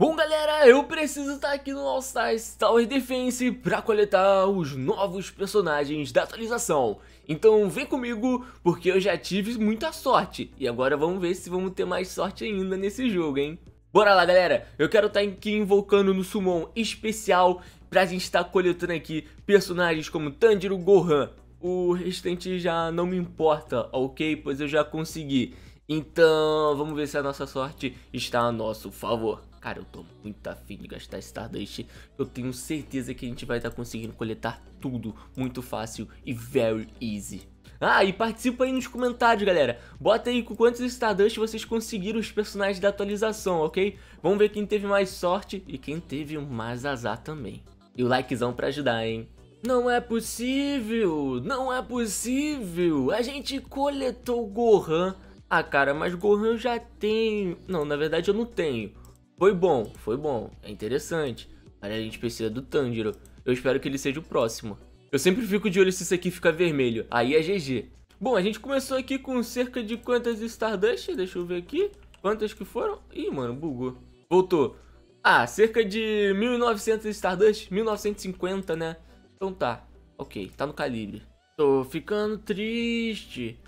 Bom galera, eu preciso estar tá aqui no All Stars Tower Defense para coletar os novos personagens da atualização. Então vem comigo, porque eu já tive muita sorte, e agora vamos ver se vamos ter mais sorte ainda nesse jogo, hein? Bora lá galera, eu quero estar tá aqui invocando no Summon especial pra gente estar tá coletando aqui personagens como Tanjiro Gohan, o restante já não me importa, ok? Pois eu já consegui. Então, vamos ver se a nossa sorte está a nosso favor. Cara, eu tô muito afim de gastar Stardust. Eu tenho certeza que a gente vai estar tá conseguindo coletar tudo muito fácil e very easy. Ah, e participa aí nos comentários, galera. Bota aí com quantos Stardust vocês conseguiram os personagens da atualização, ok? Vamos ver quem teve mais sorte e quem teve mais azar também. E o likezão pra ajudar, hein? Não é possível! Não é possível! A gente coletou Gohan ah, cara, mas Gohan já tem. Não, na verdade eu não tenho. Foi bom, foi bom, é interessante. Mas a gente precisa do Tanjiro. Eu espero que ele seja o próximo. Eu sempre fico de olho se isso aqui fica vermelho. Aí é GG. Bom, a gente começou aqui com cerca de quantas Stardust? Deixa eu ver aqui. Quantas que foram? Ih, mano, bugou. Voltou. Ah, cerca de 1900 Stardust, 1950, né? Então tá, ok, tá no calibre. Tô ficando triste.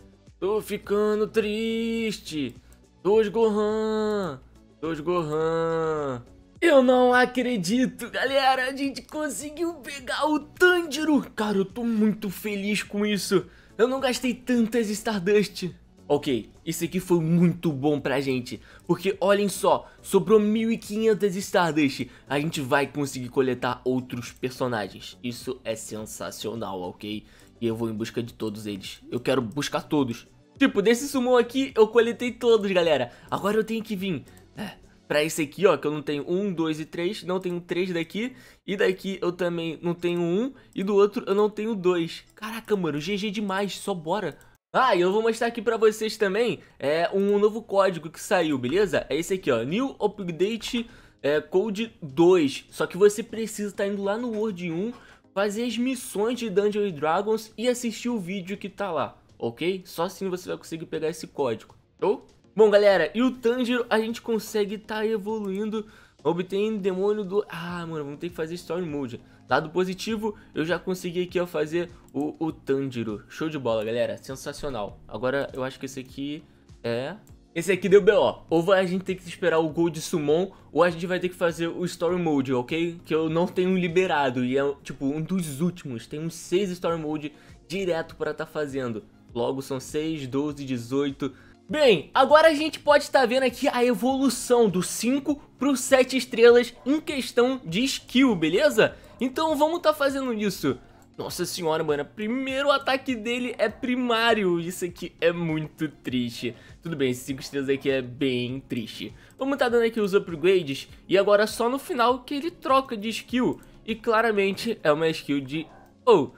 Tô ficando triste. Dois Gohan. Dois Gohan. Eu não acredito, galera. A gente conseguiu pegar o Tanjiro. Cara, eu tô muito feliz com isso. Eu não gastei tantas Stardust. Ok, isso aqui foi muito bom pra gente. Porque olhem só, sobrou 1500 Stardust. A gente vai conseguir coletar outros personagens. Isso é sensacional, ok? E eu vou em busca de todos eles. Eu quero buscar todos. Tipo, desse sumon aqui, eu coletei todos, galera. Agora eu tenho que vir é, pra esse aqui, ó, que eu não tenho um, dois e três. Não tenho três daqui. E daqui eu também não tenho um. E do outro eu não tenho dois. Caraca, mano, GG demais. Só bora. Ah, e eu vou mostrar aqui pra vocês também é, um novo código que saiu, beleza? É esse aqui, ó, New Update é, Code 2. Só que você precisa estar tá indo lá no Word 1 fazer as missões de Dungeons Dragons e assistir o vídeo que tá lá, ok? Só assim você vai conseguir pegar esse código, show? Bom, galera, e o Tanjiro a gente consegue tá evoluindo, obtendo demônio do... Ah, mano, vamos ter que fazer Story Mode. Lado positivo, eu já consegui aqui, ó, fazer o, o Tanjiro. Show de bola, galera, sensacional. Agora, eu acho que esse aqui é... Esse aqui deu B.O. Ou a gente tem que esperar o gol de Summon, ou a gente vai ter que fazer o Story Mode, ok? Que eu não tenho liberado, e é, tipo, um dos últimos. Tem uns 6 Story Mode direto pra tá fazendo. Logo, são 6, 12, 18... Bem, agora a gente pode estar tá vendo aqui a evolução do 5 pro 7 estrelas em questão de skill, beleza? Então vamos tá fazendo isso. Nossa senhora, mano, primeiro ataque dele é primário. Isso aqui é muito triste. Tudo bem, 5 estrelas aqui é bem triste. Vamos tá dando aqui os upgrades. E agora só no final que ele troca de skill. E claramente é uma skill de... Oh,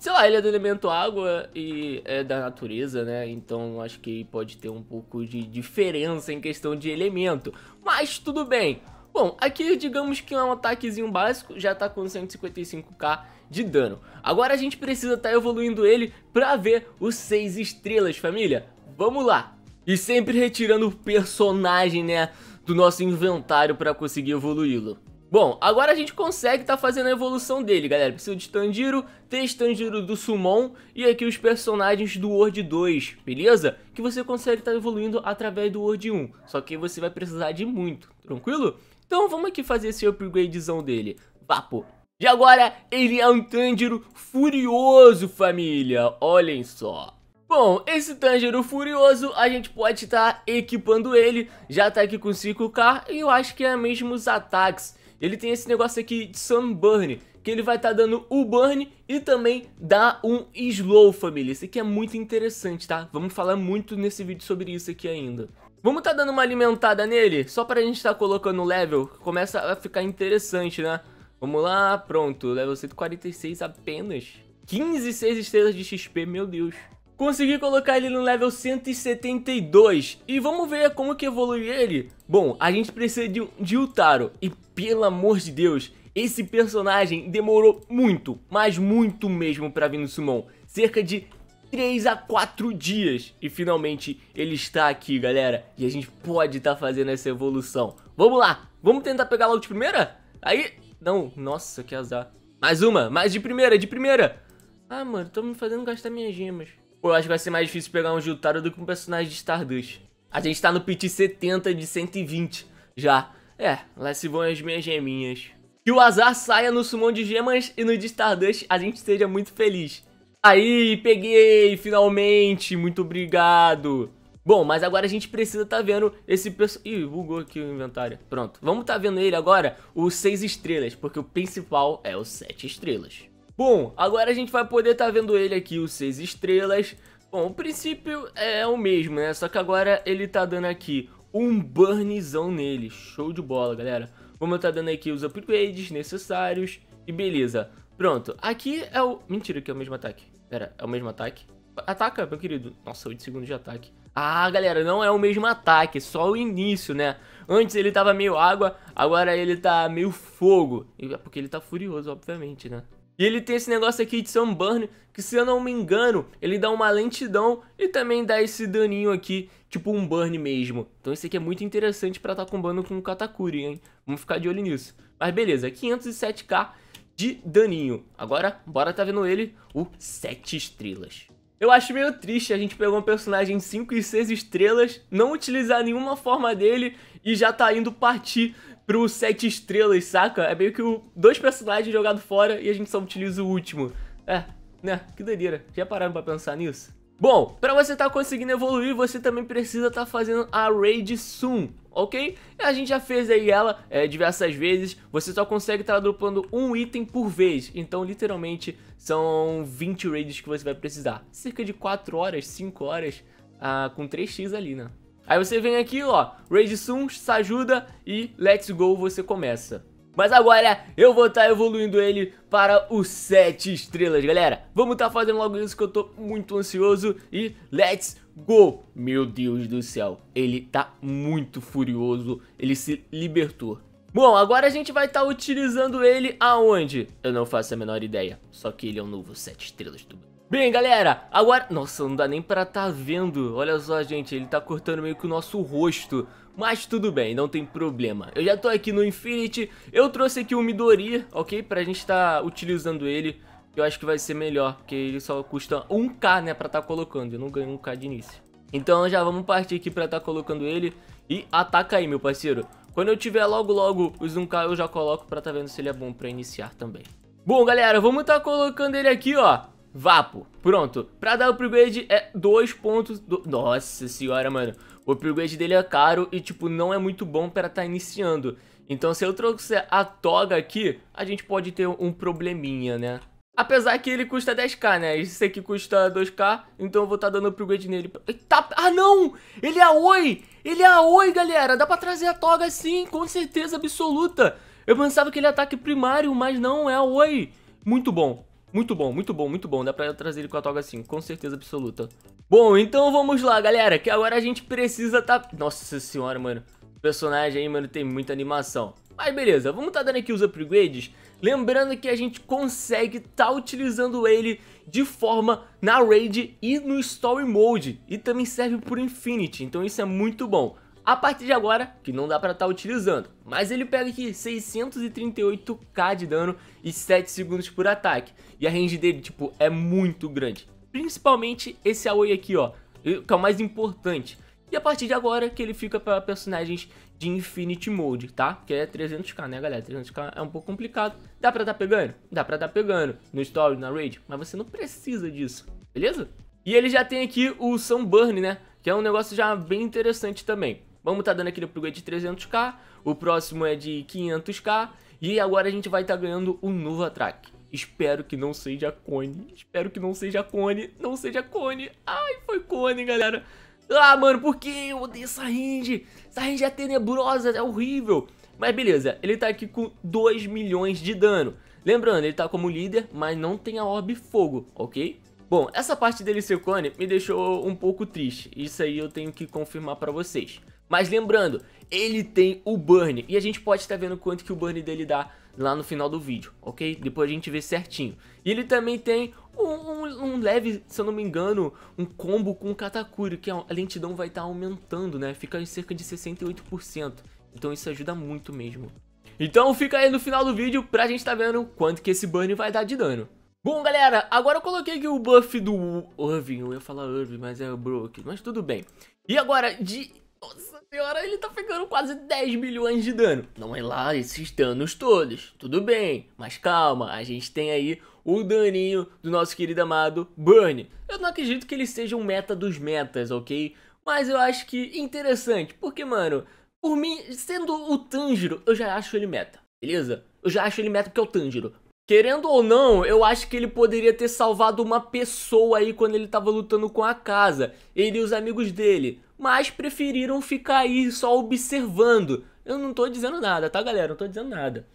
sei lá, ele é do elemento água e é da natureza, né? Então acho que pode ter um pouco de diferença em questão de elemento. Mas tudo bem. Bom, aqui digamos que é um ataquezinho básico. Já tá com 155k de dano. Agora a gente precisa estar tá evoluindo ele para ver os 6 estrelas, família. Vamos lá! E sempre retirando o personagem, né, do nosso inventário para conseguir evoluí-lo. Bom, agora a gente consegue tá fazendo a evolução dele, galera. Preciso de Tanjiro, três Tanjiro do Summon e aqui os personagens do World 2, beleza? Que você consegue estar tá evoluindo através do World 1, só que você vai precisar de muito, tranquilo? Então vamos aqui fazer esse upgradezão dele. Vapo. E agora ele é um Tanjiro furioso, família. Olhem só. Bom, esse Tanjiro Furioso, a gente pode estar tá equipando ele, já tá aqui com 5k e eu acho que é mesmo os ataques. Ele tem esse negócio aqui de Sunburn, que ele vai estar tá dando o burn e também dá um slow, família. Isso aqui é muito interessante, tá? Vamos falar muito nesse vídeo sobre isso aqui ainda. Vamos tá dando uma alimentada nele, só pra gente tá colocando o level, começa a ficar interessante, né? Vamos lá, pronto. Level 146 apenas. 15, 6 estrelas de XP, meu Deus. Consegui colocar ele no level 172. E vamos ver como que evolui ele. Bom, a gente precisa de, de Utaro. E pelo amor de Deus, esse personagem demorou muito, mas muito mesmo para vir no Summon. Cerca de 3 a 4 dias. E finalmente ele está aqui, galera. E a gente pode estar tá fazendo essa evolução. Vamos lá, vamos tentar pegar logo de primeira? Aí, não, nossa, que azar. Mais uma, mais de primeira, de primeira. Ah, mano, tô me fazendo gastar minhas gemas. Pô, eu acho que vai ser mais difícil pegar um Jutaro do que um personagem de Stardust. A gente tá no pit 70 de 120 já. É, lá se vão as minhas geminhas. Que o azar saia no sumão de gemas e no de Stardust a gente esteja muito feliz. Aí, peguei, finalmente, muito obrigado. Bom, mas agora a gente precisa estar tá vendo esse pessoal. Ih, bugou aqui o inventário. Pronto, vamos estar tá vendo ele agora, o 6 estrelas, porque o principal é o 7 estrelas. Bom, agora a gente vai poder estar tá vendo ele aqui, o 6 estrelas. Bom, o princípio é o mesmo, né? Só que agora ele tá dando aqui um burnzão nele. Show de bola, galera. Vamos estar tá dando aqui os upgrades necessários. E beleza. Pronto, aqui é o... Mentira, que é o mesmo ataque. Pera, é o mesmo ataque? Ataca, meu querido. Nossa, 8 segundos de ataque. Ah, galera, não é o mesmo ataque, é só o início, né? Antes ele tava meio água, agora ele tá meio fogo. É porque ele tá furioso, obviamente, né? E ele tem esse negócio aqui de Sunburn, que se eu não me engano, ele dá uma lentidão e também dá esse daninho aqui, tipo um burn mesmo. Então isso aqui é muito interessante pra estar tá combando com o Katakuri, hein? Vamos ficar de olho nisso. Mas beleza, 507k de daninho. Agora, bora tá vendo ele, o 7 estrelas. Eu acho meio triste a gente pegar um personagem 5 e 6 estrelas, não utilizar nenhuma forma dele e já tá indo partir pro 7 estrelas, saca? É meio que o, dois personagens jogados fora e a gente só utiliza o último. É, né? Que doideira. Já pararam pra pensar nisso? Bom, para você estar tá conseguindo evoluir, você também precisa estar tá fazendo a Raid Soon, ok? A gente já fez aí ela é, diversas vezes, você só consegue estar tá dropando um item por vez, então literalmente são 20 raids que você vai precisar. Cerca de 4 horas, 5 horas, ah, com 3x ali, né? Aí você vem aqui, ó, Raid Soon, ajuda e Let's Go você começa. Mas agora eu vou estar tá evoluindo ele para o 7 estrelas, galera. Vamos estar tá fazendo logo isso que eu tô muito ansioso e let's go! Meu Deus do céu, ele tá muito furioso, ele se libertou. Bom, agora a gente vai estar tá utilizando ele aonde? Eu não faço a menor ideia, só que ele é um novo 7 estrelas do Bem, galera, agora... Nossa, não dá nem pra tá vendo. Olha só, gente, ele tá cortando meio que o nosso rosto. Mas tudo bem, não tem problema. Eu já tô aqui no Infinity. Eu trouxe aqui o Midori, ok? Pra gente tá utilizando ele. Eu acho que vai ser melhor, porque ele só custa 1k, né, pra tá colocando. Eu não ganho 1k de início. Então já vamos partir aqui pra tá colocando ele. E ataca aí, meu parceiro. Quando eu tiver logo, logo os 1k, eu já coloco pra tá vendo se ele é bom pra iniciar também. Bom, galera, vamos tá colocando ele aqui, ó. Vapo. Pronto. Pra dar upgrade é 2 pontos... Do... Nossa senhora, mano. O upgrade dele é caro e, tipo, não é muito bom pra tá iniciando. Então, se eu trouxer a toga aqui, a gente pode ter um probleminha, né? Apesar que ele custa 10k, né? Esse aqui custa 2k, então eu vou estar tá dando upgrade nele. Eita, ah, não! Ele é a Oi! Ele é a Oi, galera! Dá pra trazer a toga sim, com certeza absoluta. Eu pensava que ele é ataque primário, mas não, é a Oi. Muito bom. Muito bom, muito bom, muito bom. Dá pra trazer ele com a toga assim, com certeza absoluta. Bom, então vamos lá, galera, que agora a gente precisa tá... Nossa senhora, mano. O personagem aí, mano, tem muita animação. Mas beleza, vamos tá dando aqui os upgrades. Lembrando que a gente consegue tá utilizando ele de forma na raid e no story mode. E também serve por infinity, então isso é muito bom a partir de agora, que não dá para estar tá utilizando. Mas ele pega aqui 638k de dano e 7 segundos por ataque. E a range dele, tipo, é muito grande. Principalmente esse Aoi aqui, ó, que é o mais importante. E a partir de agora que ele fica para personagens de Infinity Mode, tá? Que é 300k, né, galera? 300k é um pouco complicado. Dá pra tá pegando? Dá pra tá pegando no Story, na Raid, mas você não precisa disso, beleza? E ele já tem aqui o Sunburn, né? Que é um negócio já bem interessante também. Vamos estar tá dando aquele upgrade de 300k, o próximo é de 500k, e agora a gente vai estar tá ganhando o um novo ataque. Espero que não seja cone, espero que não seja cone, não seja cone. Ai, foi cone, galera. Ah, mano, por que eu odeio essa range? Essa range é tenebrosa, é horrível. Mas beleza, ele tá aqui com 2 milhões de dano. Lembrando, ele tá como líder, mas não tem a orbe fogo, ok? Bom, essa parte dele ser cone me deixou um pouco triste. Isso aí eu tenho que confirmar pra vocês. Mas lembrando, ele tem o burn e a gente pode estar vendo quanto que o burn dele dá lá no final do vídeo, ok? Depois a gente vê certinho. E ele também tem um, um, um leve, se eu não me engano, um combo com o Katakuri, que a lentidão vai estar aumentando, né? Fica em cerca de 68%, então isso ajuda muito mesmo. Então fica aí no final do vídeo pra gente estar tá vendo quanto que esse burn vai dar de dano. Bom, galera, agora eu coloquei aqui o buff do Irving, eu ia falar Irving, mas é o Brook, mas tudo bem. E agora, de nossa senhora, ele tá pegando quase 10 milhões de dano. Não é lá esses danos todos, tudo bem, mas calma, a gente tem aí o daninho do nosso querido amado Burn. Eu não acredito que ele seja um meta dos metas, ok? Mas eu acho que interessante, porque, mano, por mim, sendo o Tanjiro, eu já acho ele meta, beleza? Eu já acho ele meta porque é o Tanjiro. Querendo ou não, eu acho que ele poderia ter salvado uma pessoa aí quando ele tava lutando com a casa, ele e os amigos dele, mas preferiram ficar aí só observando. Eu não tô dizendo nada, tá galera? Não tô dizendo nada.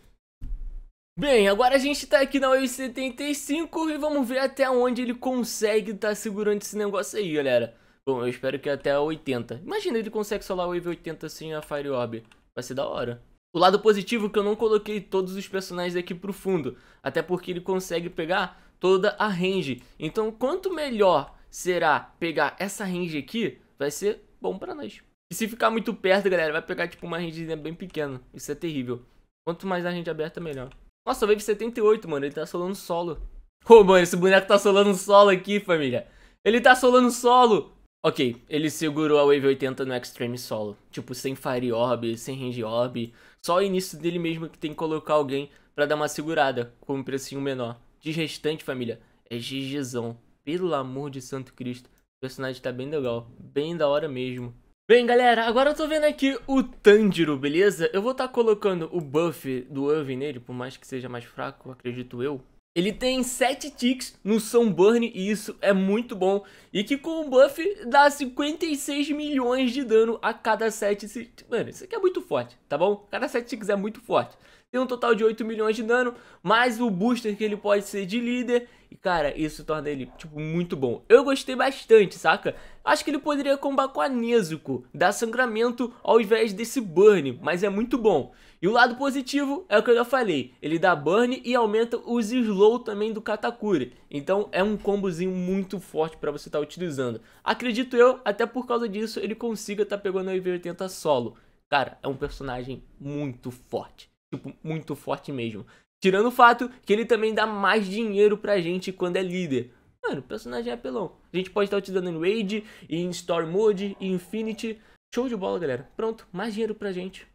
Bem, agora a gente tá aqui na Wave 75 e vamos ver até onde ele consegue tá segurando esse negócio aí, galera. Bom, eu espero que até a 80. Imagina ele consegue solar o Wave 80 sem a Fire Orb. Vai ser da hora. O lado positivo é que eu não coloquei todos os personagens aqui pro fundo, até porque ele consegue pegar toda a range. Então, quanto melhor será pegar essa range aqui, vai ser bom para nós. E se ficar muito perto, galera, vai pegar tipo uma range bem pequena. Isso é terrível. Quanto mais a range aberta, melhor. Nossa, Wave 78, mano, ele tá solando solo. Ô, oh, mano, esse boneco tá solando solo aqui, família. Ele tá solando solo. Ok, ele segurou a Wave 80 no Extreme Solo. Tipo, sem Fire Orb, sem Range Orb. Só o início dele mesmo que tem que colocar alguém para dar uma segurada, com um precinho menor. De restante, família, é GGzão. Pelo amor de Santo Cristo. O personagem tá bem legal, bem da hora mesmo. Bem, galera, agora eu tô vendo aqui o Tanjiro, beleza? Eu vou estar tá colocando o buff do Elven nele, por mais que seja mais fraco, acredito eu. Ele tem 7 ticks no Sunburn e isso é muito bom. E que com o buff dá 56 milhões de dano a cada 7 Mano, isso aqui é muito forte, tá bom? Cada 7 ticks é muito forte. Tem um total de 8 milhões de dano, mais o booster que ele pode ser de líder. E cara, isso torna ele, tipo, muito bom. Eu gostei bastante, saca? Acho que ele poderia combar com a Nezuko, dar sangramento ao invés desse burn, mas é muito bom. E o lado positivo é o que eu já falei, ele dá burn e aumenta os slow também do Katakuri. Então é um combozinho muito forte para você estar tá utilizando. Acredito eu, até por causa disso, ele consiga estar tá pegando a IV80 solo. Cara, é um personagem muito forte. Tipo, muito forte mesmo. Tirando o fato que ele também dá mais dinheiro pra gente quando é líder. Mano, o personagem é apelão. A gente pode estar tá utilizando em Raid, em Storm Mode, em Infinity. Show de bola, galera. Pronto, mais dinheiro pra gente.